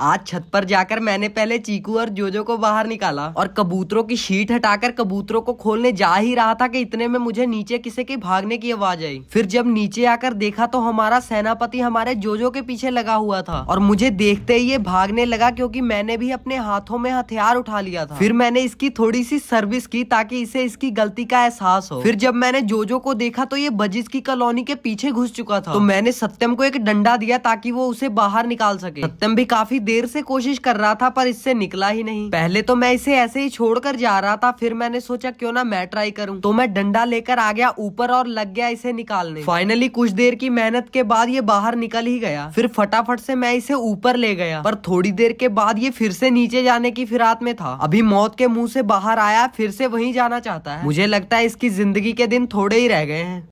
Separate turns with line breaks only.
आज छत पर जाकर मैंने पहले चीकू और जोजो को बाहर निकाला और कबूतरों की शीट हटाकर कबूतरों को खोलने जा ही रहा था कि इतने में मुझे नीचे किसे के भागने की आवाज आई फिर जब नीचे आकर देखा तो हमारा सेनापति हमारे जोजो के पीछे लगा हुआ था और मुझे देखते ही ये भागने लगा क्योंकि मैंने भी अपने हाथों में हथियार उठा लिया था फिर मैंने इसकी थोड़ी सी सर्विस की ताकि इसे इसकी गलती का एहसास हो फिर जब मैंने जोजो को देखा तो ये बजिस की कॉलोनी के पीछे घुस चुका था तो मैंने सत्यम को एक डंडा दिया ताकि वो उसे बाहर निकाल सके सत्यम भी काफी देर से कोशिश कर रहा था पर इससे निकला ही नहीं पहले तो मैं इसे ऐसे ही छोड़कर जा रहा था फिर मैंने सोचा क्यों ना मैं ट्राई करूं तो मैं डंडा लेकर आ गया ऊपर और लग गया इसे निकालने फाइनली कुछ देर की मेहनत के बाद ये बाहर निकल ही गया फिर फटाफट से मैं इसे ऊपर ले गया पर थोड़ी देर के बाद ये फिर से नीचे जाने की फिरात में था अभी मौत के मुंह से बाहर आया फिर से वहीं जाना चाहता है मुझे लगता है इसकी जिंदगी के दिन थोड़े ही रह गए हैं